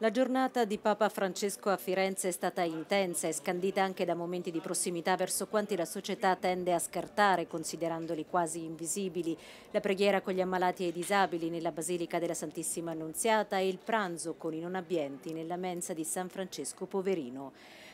La giornata di Papa Francesco a Firenze è stata intensa e scandita anche da momenti di prossimità verso quanti la società tende a scartare, considerandoli quasi invisibili. La preghiera con gli ammalati e i disabili nella Basilica della Santissima Annunziata e il pranzo con i non abbienti nella mensa di San Francesco Poverino.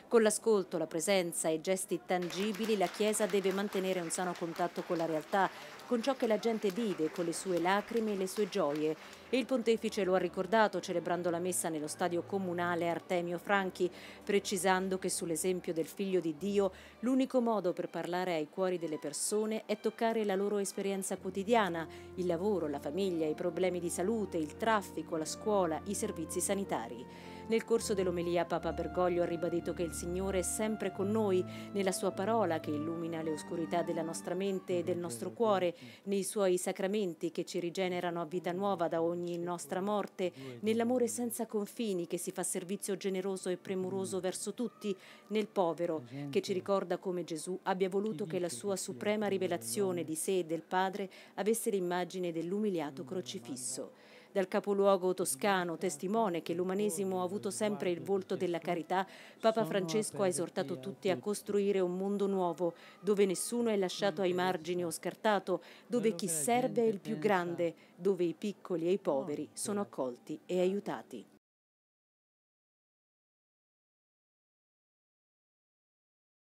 Con l'ascolto, la presenza e gesti tangibili la Chiesa deve mantenere un sano contatto con la realtà, con ciò che la gente vive, con le sue lacrime e le sue gioie. E il pontefice lo ha ricordato celebrando la messa nello stadio comunale Artemio Franchi, precisando che sull'esempio del figlio di Dio l'unico modo per parlare ai cuori delle persone è toccare la loro esperienza quotidiana, il lavoro, la famiglia, i problemi di salute, il traffico, la scuola, i servizi sanitari. Nel corso dell'omelia Papa Bergoglio ha ribadito che il Signore è sempre con noi, nella sua parola che illumina le oscurità della nostra mente e del nostro cuore, nei suoi sacramenti che ci rigenerano a vita nuova da ogni nostra morte, nell'amore senza confini che si fa servizio generoso e premuroso verso tutti, nel povero che ci ricorda come Gesù abbia voluto che la sua suprema rivelazione di sé e del Padre avesse l'immagine dell'umiliato crocifisso. Dal capoluogo toscano, testimone che l'umanesimo ha avuto sempre il volto della carità, Papa Francesco ha esortato tutti a costruire un mondo nuovo, dove nessuno è lasciato ai margini o scartato, dove chi serve è il più grande, dove i piccoli e i poveri sono accolti e aiutati.